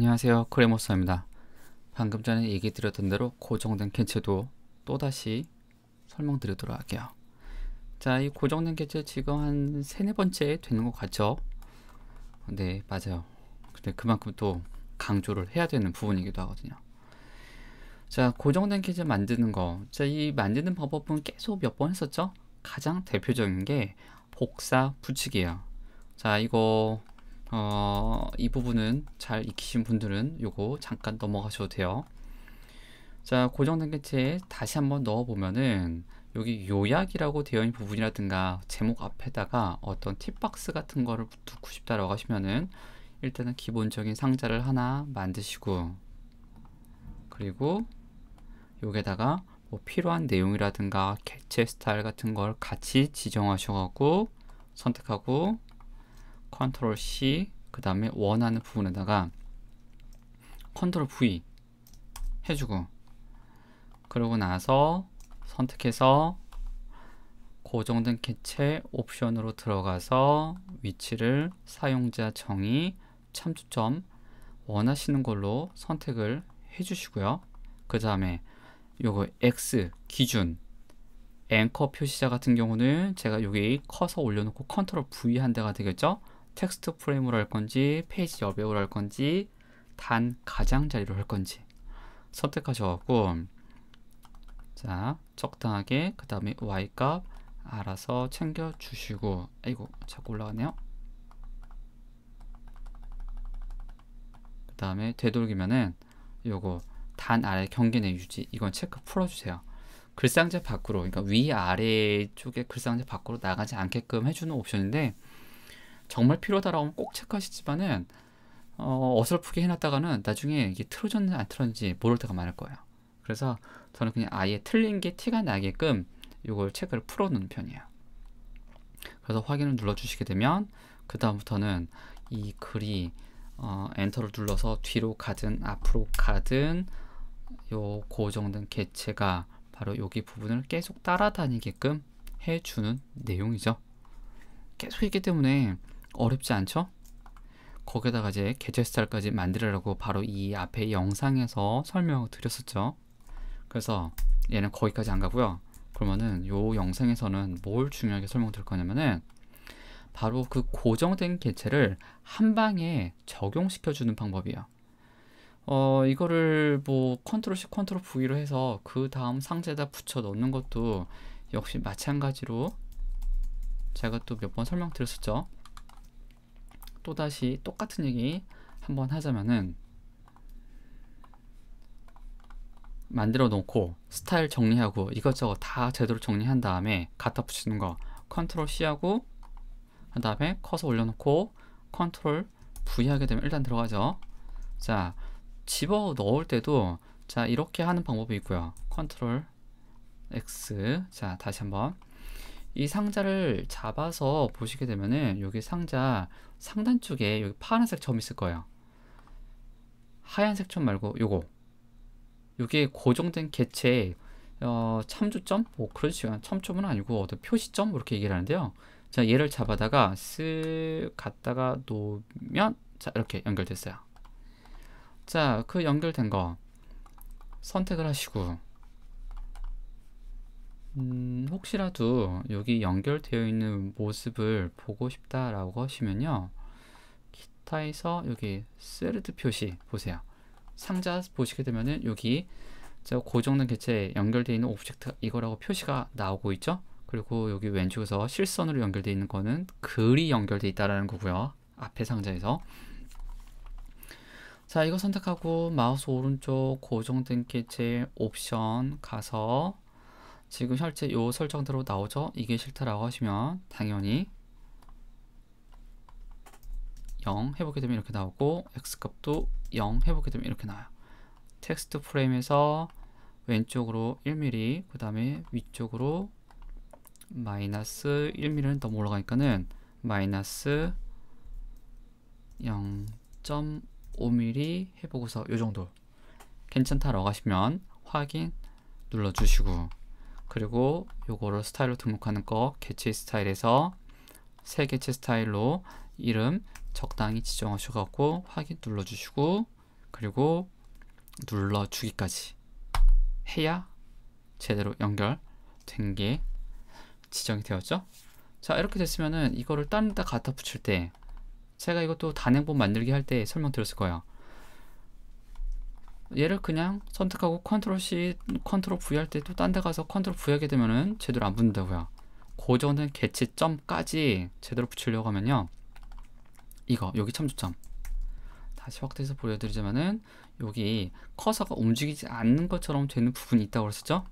안녕하세요 크레모스입니다 방금 전에 얘기 드렸던 대로 고정된 개체도 또다시 설명드리도록 할게요 자이 고정된 개체 지금 한 세네 번째 되는 것 같죠 네 맞아요 근데 그만큼 또 강조를 해야 되는 부분이기도 하거든요 자 고정된 개체 만드는 거자이 만드는 방법은 계속 몇 번 했었죠 가장 대표적인 게 복사 붙이기예요 자 이거 어, 이 부분은 잘 익히신 분들은 요거 잠깐 넘어가셔도 돼요. 자, 고정 단계체에 다시 한번 넣어보면은 여기 요약이라고 되어 있는 부분이라든가 제목 앞에다가 어떤 팁박스 같은 거를 두고 싶다라고 하시면은 일단은 기본적인 상자를 하나 만드시고 그리고 여기에다가 뭐 필요한 내용이라든가 개체 스타일 같은 걸 같이 지정하셔가고 선택하고 컨트롤 C 그 다음에 원하는 부분에다가 컨트롤 V 해주고 그러고 나서 선택해서 고정된 개체 옵션으로 들어가서 위치를 사용자 정의 참조점 원하시는 걸로 선택을 해주시고요. 그 다음에 요거 X 기준 앵커 표시자 같은 경우는 제가 여기 커서 올려놓고 컨트롤 V 한 대가 되겠죠. 텍스트 프레임으로 할 건지 페이지 여백으로 할 건지 단 가장자리로 할 건지 선택하셔갖고 자 적당하게 그 다음에 y값 알아서 챙겨주시고 아이고 자꾸 올라가네요 그 다음에 되돌기면은 요거 단 아래 경계 내 유지 이건 체크 풀어주세요 글상자 밖으로 그러니까 위 아래 쪽에 글상자 밖으로 나가지 않게끔 해주는 옵션인데 정말 필요하다라고 하면 꼭 체크하시지만은 어, 설프게 해놨다가는 나중에 이게 틀어졌는지 안 틀어졌는지 모를 때가 많을 거예요. 그래서 저는 그냥 아예 틀린 게 티가 나게끔 이걸 체크를 풀어놓는 편이에요. 그래서 확인을 눌러주시게 되면 그 다음부터는 이 글이 어, 엔터를 눌러서 뒤로 가든 앞으로 가든 요 고정된 개체가 바로 여기 부분을 계속 따라다니게끔 해주는 내용이죠. 계속 있기 때문에 어렵지 않죠? 거기다가 이제 계절 스타일까지 만들으라고 바로 이 앞에 영상에서 설명을 드렸었죠. 그래서 얘는 거기까지 안 가고요. 그러면은 요 영상에서는 뭘 중요하게 설명드 거냐면은 바로 그 고정된 개체를 한 방에 적용시켜 주는 방법이에요. 어 이거를 뭐 컨트롤 C 컨트롤 V로 해서 그 다음 상자에다 붙여 넣는 것도 역시 마찬가지로 제가 또 몇 번 설명드렸었죠. 또다시 똑같은 얘기 한번 하자면은 만들어 놓고 스타일 정리하고 이것저것 다 제대로 정리한 다음에 갖다 붙이는 거 컨트롤 C 하고 그 다음에 커서 올려놓고 컨트롤 V 하게 되면 일단 들어가죠 자 집어 넣을 때도 자 이렇게 하는 방법이 있고요 컨트롤 X 자 다시 한번 이 상자를 잡아서 보시게 되면은 여기 상자 상단 쪽에 여기 파란색 점 있을 거예요. 하얀색 점 말고 요거 요게 고정된 개체 어, 참조점? 뭐 그런 시간 참조은 아니고 어떤 표시점 이렇게 얘기를 하는데요. 자 얘를 잡아다가 쓱 갔다가 놓으면 자 이렇게 연결됐어요. 자그 연결된 거 선택을 하시고 음, 혹시라도 여기 연결되어 있는 모습을 보고 싶다라고 하시면요. 기타에서 여기 세르드 표시 보세요. 상자 보시게 되면은 여기 고정된 개체에 연결되어 있는 오브젝트 이거라고 표시가 나오고 있죠. 그리고 여기 왼쪽에서 실선으로 연결되어 있는 거는 글이 연결되어 있다라는 거고요. 앞에 상자에서 자 이거 선택하고 마우스 오른쪽 고정된 개체 옵션 가서 지금 현재 요 설정대로 나오죠? 이게 싫다라고 하시면 당연히 0 해보게 되면 이렇게 나오고 x값도 0 해보게 되면 이렇게 나와요. 텍스트 프레임에서 왼쪽으로 1mm 그 다음에 위쪽으로 마이너스 1mm는 너무 올라가니까는 마이너스 0.5mm 해보고서 요 정도 괜찮다라고 하시면 확인 눌러주시고 그리고 요거를 스타일로 등록하는 거 개체 스타일에서 새 개체 스타일로 이름 적당히 지정하셔갖고 확인 눌러주시고 그리고 눌러주기까지 해야 제대로 연결된 게 지정이 되었죠. 자 이렇게 됐으면은 이거를 다른 데 갖다 붙일 때 제가 이것도 단행본 만들기 할 때 설명드렸을 거예요. 얘를 그냥 선택하고 컨트롤 C, 컨트롤 V 할 때도 딴데 가서 컨트롤 V 하게 되면은 제대로 안 붙는다고요. 고전은개체점까지 제대로 붙이려고 하면요. 이거 여기 참조점 다시 확대해서 보여드리자면은 여기 커서가 움직이지 않는 것처럼 되는 부분이 있다고 그랬었죠?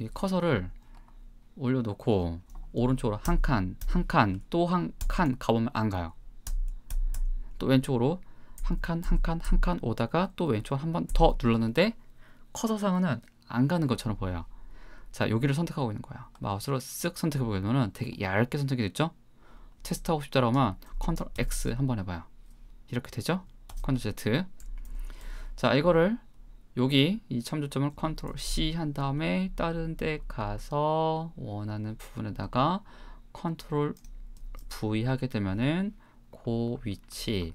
여기 커서를 올려놓고 오른쪽으로 한 칸, 한 칸, 또 한 칸 가보면 안 가요. 또 왼쪽으로 한 칸, 한 칸, 한 칸 오다가 또 왼쪽 한 번 더 눌렀는데 커서상은 안 가는 것처럼 보여요. 자, 여기를 선택하고 있는 거야. 마우스로 쓱 선택해 보면은 되게 얇게 선택이 됐죠? 테스트하고 싶다라면 컨트롤 X 한 번 해봐요. 이렇게 되죠? 컨트롤 Z. 자, 이거를 여기 이 참조점을 컨트롤 C 한 다음에 다른 데 가서 원하는 부분에다가 컨트롤 V 하게 되면은 그 위치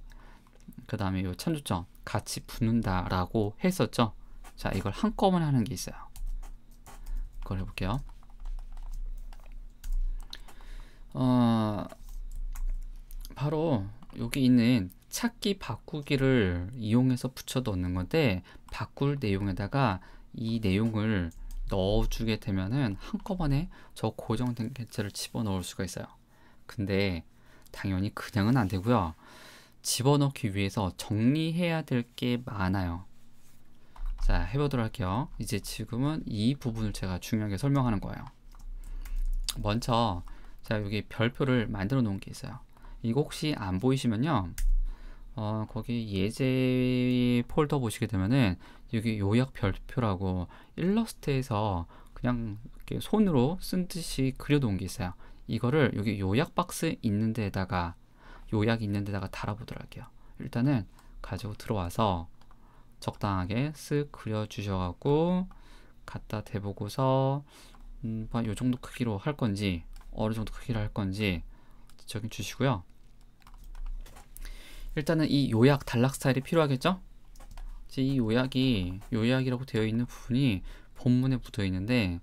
그 다음에 이참조점 같이 붙는다 라고 했었죠 자 이걸 한꺼번에 하는 게 있어요 그걸 해볼게요 어, 바로 여기 있는 찾기 바꾸기를 이용해서 붙여 넣는 건데 바꿀 내용에다가 이 내용을 넣어주게 되면은 한꺼번에 저 고정된 개체를 집어 넣을 수가 있어요 근데 당연히 그냥은 안 되고요 집어넣기 위해서 정리해야 될 게 많아요. 자, 해보도록 할게요. 이제 지금은 이 부분을 제가 중요하게 설명하는 거예요. 먼저 자 여기 별표를 만들어 놓은 게 있어요. 이거 혹시 안 보이시면요. 어, 거기 예제 폴더 보시게 되면은 여기 요약 별표라고 일러스트에서 그냥 이렇게 손으로 쓴 듯이 그려 놓은 게 있어요. 이거를 여기 요약 박스 있는 데에다가 요약이 있는 데다가 달아보도록 할게요. 일단은 가지고 들어와서 적당하게 쓱 그려주셔갖고 갖다 대보고서 음, 뭐 요 정도 크기로 할 건지 어느 정도 크기로 할 건지 지적해 주시고요. 일단은 이 요약 단락 스타일이 필요하겠죠? 이제 이 요약이 요약이라고 되어 있는 부분이 본문에 붙어 있는데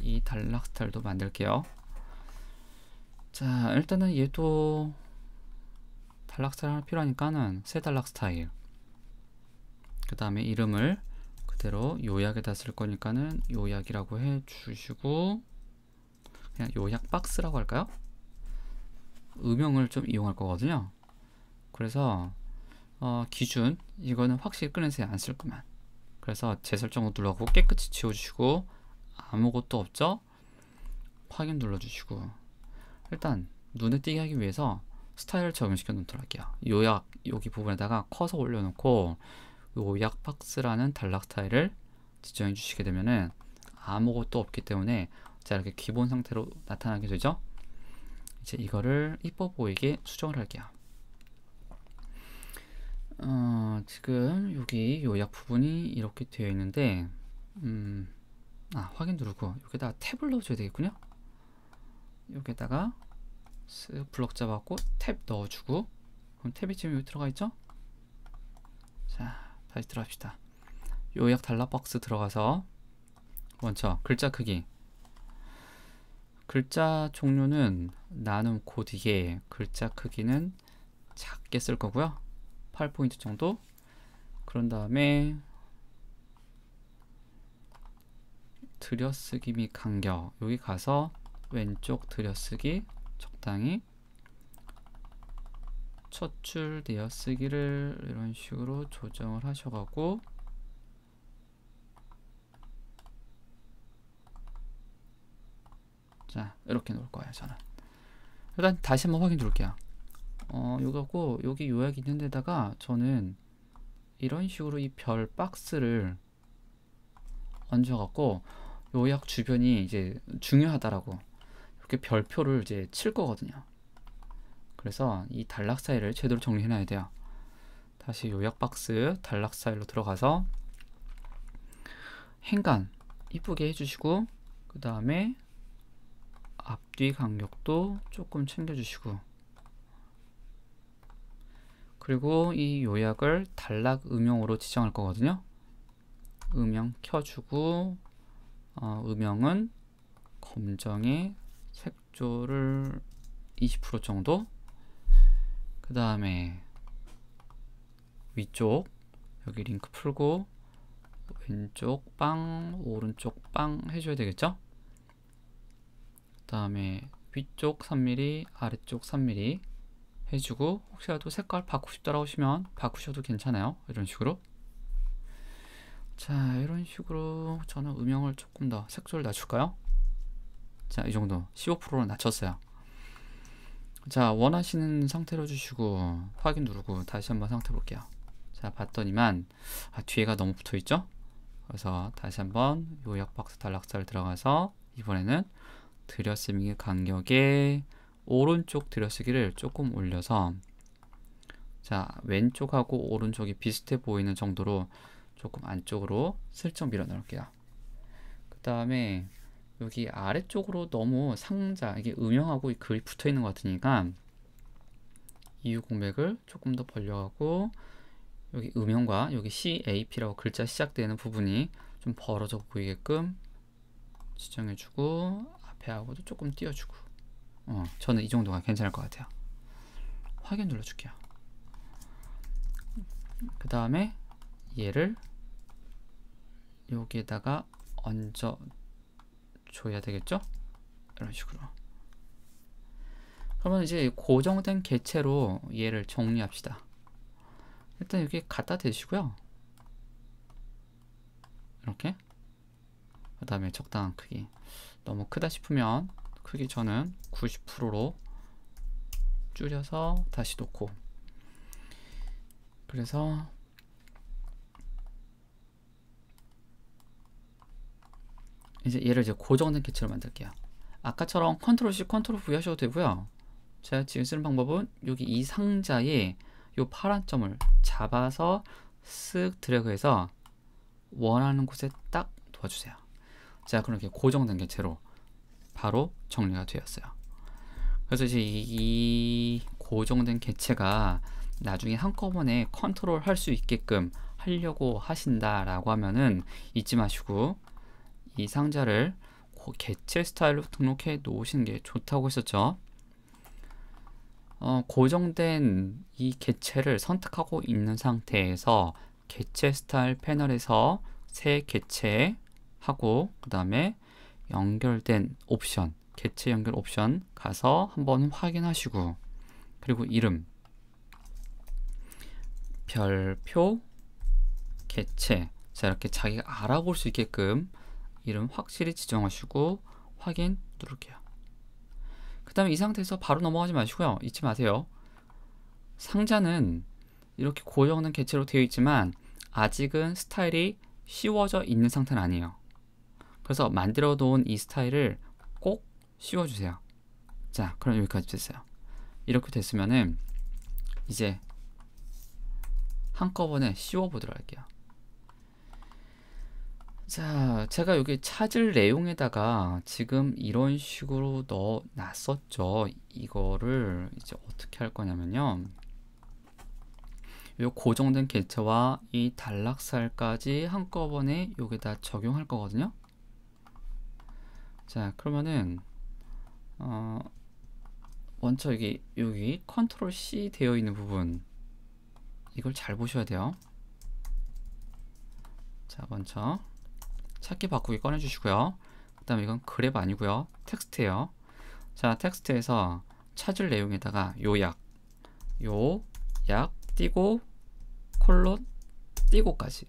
이 단락 스타일도 만들게요. 자 일단은 얘도 탈락 스타일 필요하니까는 새 단락 스타일 그 다음에 이름을 그대로 요약에다 쓸 거니까는 요약이라고 해 주시고 그냥 요약 박스라고 할까요? 음영을 좀 이용할 거거든요 그래서 어, 기준 이거는 확실히 끊 끄는새 안쓸거면 그래서 재설정을 눌러고 깨끗이 지워주시고 아무것도 없죠? 확인 눌러주시고 일단 눈에 띄게 하기 위해서 스타일을 적용시켜 놓도록 할게요. 요약 여기 부분에다가 커서 올려놓고 요약 박스라는 단락 스타일을 지정해 주시게 되면은 아무것도 없기 때문에 자 이렇게 기본 상태로 나타나게 되죠. 이제 이거를 이뻐 보이게 수정을 할게요. 어, 지금 여기 요약 부분이 이렇게 되어 있는데 음, 아, 확인 누르고 여기다 탭을 넣어줘야 되겠군요. 여기다가 블럭 잡았고 탭 넣어주고 그럼 탭이 지금 여기 들어가 있죠? 자 다시 들어갑시다 요약 단락 박스 들어가서 먼저 글자 크기 글자 종류는 나눔 코드에 글자 크기는 작게 쓸 거고요 8포인트 정도 그런 다음에 들여쓰기 및 간격 여기 가서 왼쪽 들여쓰기 땅이 첫줄되어 쓰기를 이런 식으로 조정을 하셔가고 자 이렇게 놓을 거예요 저는 일단 다시 한번 확인 누게요어 요거고 여기 요약 있는 데다가 저는 이런 식으로 이 별 박스를 얹어갖고 요약 주변이 이제 중요하다라고 그렇게 별표를 이제 칠 거거든요. 그래서 이 단락 사이를 제대로 정리해놔야 돼요. 다시 요약 박스 단락 사이로 들어가서 행간 이쁘게 해주시고 그 다음에 앞뒤 간격도 조금 챙겨주시고 그리고 이 요약을 단락 음영으로 지정할 거거든요. 음영 켜주고 어, 음영은 검정에 색조를 20% 정도 그 다음에 위쪽 여기 링크 풀고 왼쪽 빵 오른쪽 빵 해줘야 되겠죠 그 다음에 위쪽 3mm 아래쪽 3mm 해주고 혹시라도 색깔 바꾸고 싶다고 라 하시면 바꾸셔도 괜찮아요 이런 식으로 자 이런 식으로 저는 음영을 조금 더 색조를 낮출까요 자, 이 정도 15%로 낮췄어요. 자, 원하시는 상태로 주시고 확인 누르고 다시 한번 상태 볼게요. 자, 봤더니만 아, 뒤에가 너무 붙어 있죠? 그래서 다시 한번 요약 박스 단락사를 들어가서 이번에는 들여쓰기 간격에 오른쪽 들여쓰기를 조금 올려서 자, 왼쪽하고 오른쪽이 비슷해 보이는 정도로 조금 안쪽으로 슬쩍 밀어 넣을게요. 그 다음에 여기 아래쪽으로 너무 상자 이게 음영하고 글이 붙어 있는 것 같으니까 이유 공백을 조금 더 벌려가고 여기 음영과 여기 CAP라고 글자 시작되는 부분이 좀 벌어져 보이게끔 지정해주고 앞에하고도 조금 띄워주고 어, 저는 이 정도가 괜찮을 것 같아요 확인 눌러줄게요 그 다음에 얘를 여기에다가 얹어 줘야 되겠죠? 이런 식으로. 그러면 이제 고정된 개체로 얘를 정리합시다. 일단 여기 갖다 대시고요. 이렇게. 그 다음에 적당한 크기. 너무 크다 싶으면 크기 저는 90%로 줄여서 다시 놓고 그래서 이제 얘를 이제 고정된 개체로 만들게요. 아까처럼 컨트롤 C 컨트롤 V 하셔도 되고요. 제가 지금 쓰는 방법은 여기 이 상자에 이 파란 점을 잡아서 쓱 드래그해서 원하는 곳에 딱 도와주세요. 자, 그렇게 고정된 개체로 바로 정리가 되었어요. 그래서 이제 이 고정된 개체가 나중에 한꺼번에 컨트롤 할 수 있게끔 하려고 하신다라고 하면은 잊지 마시고 이 상자를 개체 스타일로 등록해 놓으시는 게 좋다고 했었죠. 어, 고정된 이 개체를 선택하고 있는 상태에서 개체 스타일 패널에서 새 개체 하고 그 다음에 연결된 옵션 개체 연결 옵션 가서 한번 확인하시고 그리고 이름 별표 개체 자 이렇게 자기가 알아볼 수 있게끔 이름 확실히 지정하시고 확인 누를게요. 그 다음에 이 상태에서 바로 넘어가지 마시고요. 잊지 마세요. 상자는 이렇게 고정된 개체로 되어 있지만 아직은 스타일이 씌워져 있는 상태는 아니에요. 그래서 만들어 놓은 이 스타일을 꼭 씌워주세요. 자, 그럼 여기까지 됐어요. 이렇게 됐으면 이제 한꺼번에 씌워보도록 할게요. 자, 제가 여기 찾을 내용에다가 지금 이런 식으로 넣어 놨었죠. 이거를 이제 어떻게 할 거냐면요. 요 고정된 개체와 이 단락살까지 한꺼번에 여기다 적용할 거거든요. 자, 그러면은 어, 먼저 여기 여기 컨트롤 C 되어 있는 부분 이걸 잘 보셔야 돼요. 자, 먼저 찾기 바꾸기 꺼내주시고요. 그 다음에 이건 그래프 아니고요. 텍스트예요. 자 텍스트에서 찾을 내용에다가 요약 요약 띄고 콜론 띄고까지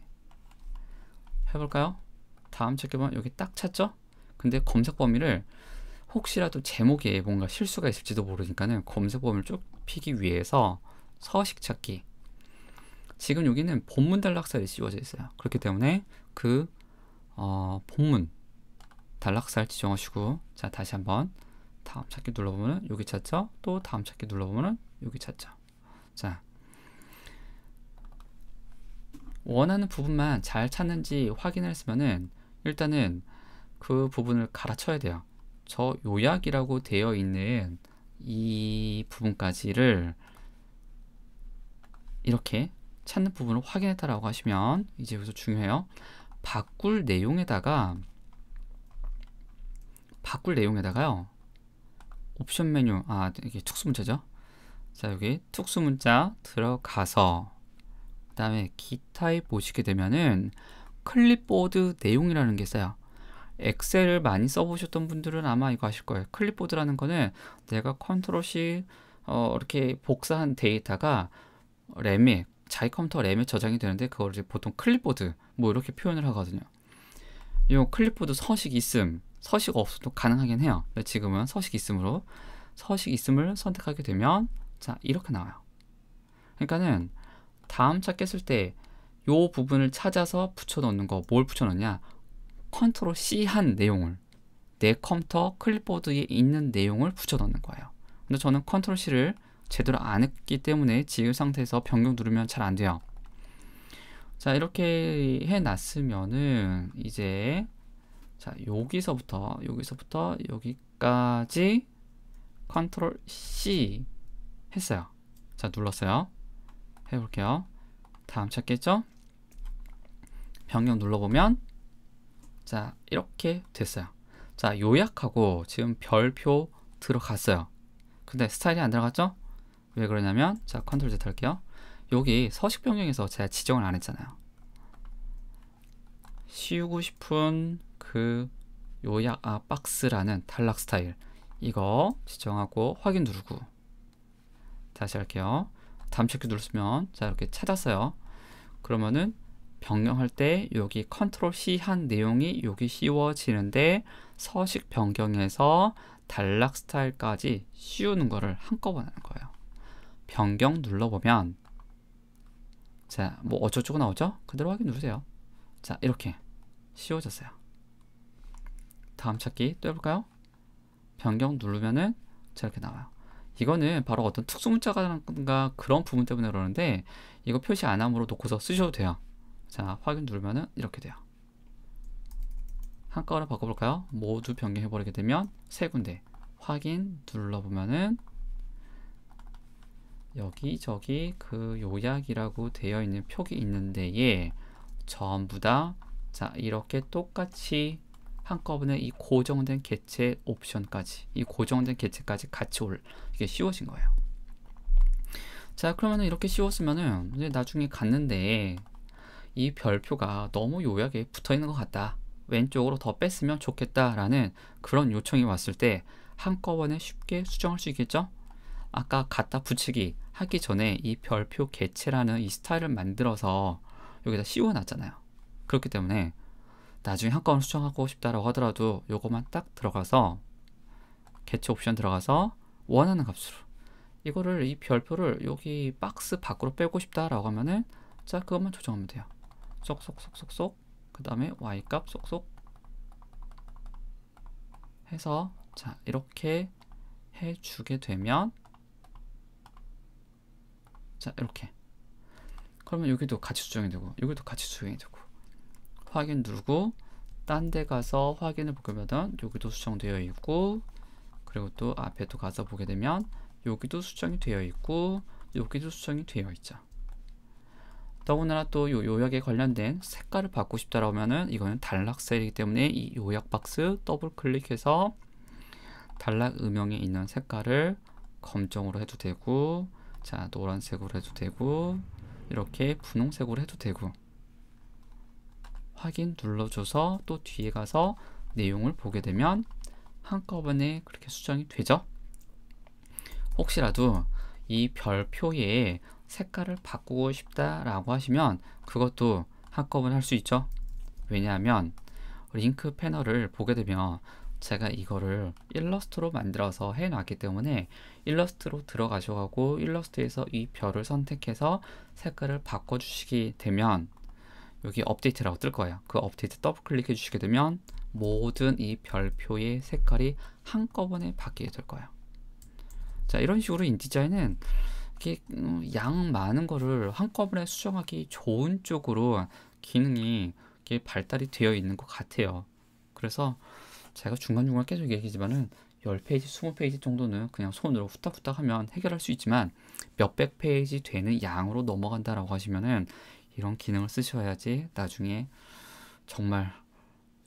해볼까요? 다음 찾기 만 여기 딱 찾죠? 근데 검색 범위를 혹시라도 제목에 뭔가 실수가 있을지도 모르니까는 검색 범위를 좁히기 위해서 서식 찾기 지금 여기는 본문 단락사이 씌워져 있어요. 그렇기 때문에 그 어, 본문 단락사를 지정하시고 자 다시 한번 다음 찾기 눌러보면 여기 찾죠 또 다음 찾기 눌러보면 여기 찾죠 자 원하는 부분만 잘 찾는지 확인을 했으면은 일단은 그 부분을 갈아쳐야 돼요 저 요약이라고 되어 있는 이 부분까지를 이렇게 찾는 부분을 확인했다라고 하시면 이제 여기서 중요해요 바꿀 내용에다가 바꿀 내용에다가요. 옵션 메뉴 아 이게 특수 문자죠. 자 여기 특수 문자 들어가서 그다음에 기타에 보시게 되면은 클립보드 내용이라는 게 있어요. 엑셀을 많이 써보셨던 분들은 아마 이거 아실 거예요. 클립보드라는 거는 내가 컨트롤 C 어, 이렇게 복사한 데이터가 램에 자기 컴퓨터 램에 저장이 되는데 그걸 이제 보통 클립보드 뭐 이렇게 표현을 하거든요. 이 클립보드 서식 있음, 서식 없어도 가능하긴 해요. 지금은 서식 있음으로 서식 있음을 선택하게 되면 자 이렇게 나와요. 그러니까는 다음 차 깼을 때 요 부분을 찾아서 붙여넣는 거 뭘 붙여넣냐 컨트롤 C 한 내용을 내 컴퓨터 클립보드에 있는 내용을 붙여넣는 거예요. 근데 저는 컨트롤 C를 제대로 안 했기 때문에 지금 상태에서 변경 누르면 잘 안 돼요. 자 이렇게 해놨으면은 이제 자 여기서부터 여기서부터 여기까지 컨트롤 C 했어요. 자 눌렀어요. 해볼게요. 다음 찾겠죠? 변경 눌러보면 자 이렇게 됐어요. 자 요약하고 지금 별표 들어갔어요. 근데 스타일이 안 들어갔죠? 왜 그러냐면 자 컨트롤 Z 할게요. 여기 서식 변경에서 제가 지정을 안 했잖아요. 씌우고 싶은 그 요약 아 박스라는 탈락 스타일 이거 지정하고 확인 누르고 다시 할게요. 잠시키 누르시면 자 이렇게 찾았어요. 그러면은 변경할 때 여기 컨트롤 C 한 내용이 여기 씌워지는데 서식 변경에서 단락 스타일까지 씌우는 거를 한꺼번에 하는 거예요. 변경 눌러보면 자, 뭐 어쩌고저쩌고 나오죠? 그대로 확인 누르세요. 자, 이렇게 씌워졌어요. 다음 찾기 또 해볼까요? 변경 누르면은 자, 이렇게 나와요. 이거는 바로 어떤 특수문자가 그런 부분 때문에 그러는데 이거 표시 안 함으로 놓고서 쓰셔도 돼요. 자, 확인 누르면은 이렇게 돼요. 한꺼번에 바꿔볼까요? 모두 변경해버리게 되면 세 군데 확인 눌러보면은 여기저기 그 요약이라고 되어 있는 표기 있는데에 전부 다 자 이렇게 똑같이 한꺼번에 이 고정된 개체 옵션까지 이 고정된 개체까지 같이 올 이게 씌워진 거예요. 자그러면 이렇게 씌웠으면은 이제 나중에 갔는데 이 별표가 너무 요약에 붙어 있는 것 같다. 왼쪽으로 더 뺐으면 좋겠다라는 그런 요청이 왔을 때 한꺼번에 쉽게 수정할 수 있겠죠? 아까 갖다 붙이기 하기 전에 이 별표 개체라는 이 스타일을 만들어서 여기다 씌워놨잖아요. 그렇기 때문에 나중에 한꺼번에 수정하고 싶다라고 하더라도 요것만딱 들어가서 개체 옵션 들어가서 원하는 값으로 이거를 이 별표를 여기 박스 밖으로 빼고 싶다라고 하면은 자 그것만 조정하면 돼요. 쏙쏙쏙쏙쏙 그 다음에 y값 쏙쏙 해서 자 이렇게 해주게 되면 자 이렇게 그러면 여기도 같이 수정이 되고 여기도 같이 수정이 되고 확인 누르고 딴 데 가서 확인을 보게 되면 여기도 수정되어 있고 그리고 또 앞에 또 가서 보게 되면 여기도 수정이 되어 있고 여기도 수정이 되어 있죠 더군다나 또요약에 관련된 색깔을 바꾸고 싶다라면은 이거는 단락 셀이기 때문에 이 요약 박스 더블 클릭해서 단락 음영에 있는 색깔을 검정으로 해도 되고 자 노란색으로 해도 되고 이렇게 분홍색으로 해도 되고 확인 눌러줘서 또 뒤에 가서 내용을 보게 되면 한꺼번에 그렇게 수정이 되죠 혹시라도 이 별표에 색깔을 바꾸고 싶다라고 하시면 그것도 한꺼번에 할 수 있죠 왜냐하면 링크 패널을 보게 되면 제가 이거를 일러스트로 만들어서 해놨기 때문에 일러스트로 들어가셔가고 일러스트에서 이 별을 선택해서 색깔을 바꿔주시게 되면 여기 업데이트라고 뜰 거예요. 그 업데이트 더블 클릭해 주시게 되면 모든 이 별표의 색깔이 한꺼번에 바뀌게 될 거예요. 자 이런 식으로 인디자인은 이렇게 음, 양 많은 거를 한꺼번에 수정하기 좋은 쪽으로 기능이 발달이 되어 있는 것 같아요. 그래서 제가 중간중간 계속 얘기지만은 하 10페이지, 20페이지 정도는 그냥 손으로 후딱후딱 하면 해결할 수 있지만 몇백 페이지 되는 양으로 넘어간다라고 하시면은 이런 기능을 쓰셔야지 나중에 정말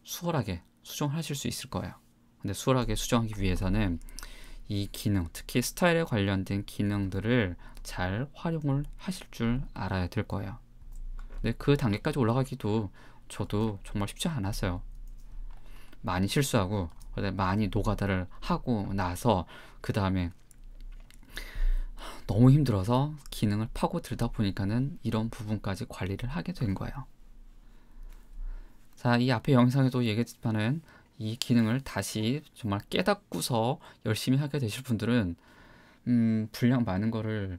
수월하게 수정하실 수 있을 거예요. 근데 수월하게 수정하기 위해서는 이 기능, 특히 스타일에 관련된 기능들을 잘 활용을 하실 줄 알아야 될 거예요. 근데 그 단계까지 올라가기도 저도 정말 쉽지 않았어요. 많이 실수하고 그다음에 많이 노가다를 하고 나서 그 다음에 너무 힘들어서 기능을 파고들다 보니까는 이런 부분까지 관리를 하게 된 거예요. 자, 이 앞에 영상에도 얘기했지만은 이 기능을 다시 정말 깨닫고서 열심히 하게 되실 분들은 음, 분량 많은 거를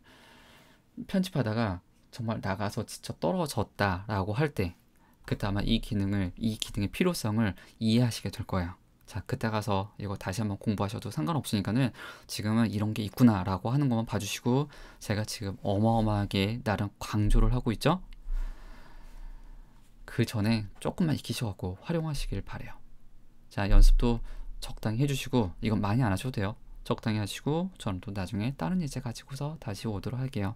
편집하다가 정말 나가서 지쳐 떨어졌다라고 할때 그때 아마 이 기능을 이 기능의 필요성을 이해하시게 될 거예요. 자 그때 가서 이거 다시 한번 공부하셔도 상관없으니까는 지금은 이런 게 있구나 라고 하는 것만 봐주시고 제가 지금 어마어마하게 나름 강조를 하고 있죠 그 전에 조금만 익히셔갖고 활용하시길 바래요 자 연습도 적당히 해주시고 이건 많이 안 하셔도 돼요 적당히 하시고 저는 또 나중에 다른 예제 가지고서 다시 오도록 할게요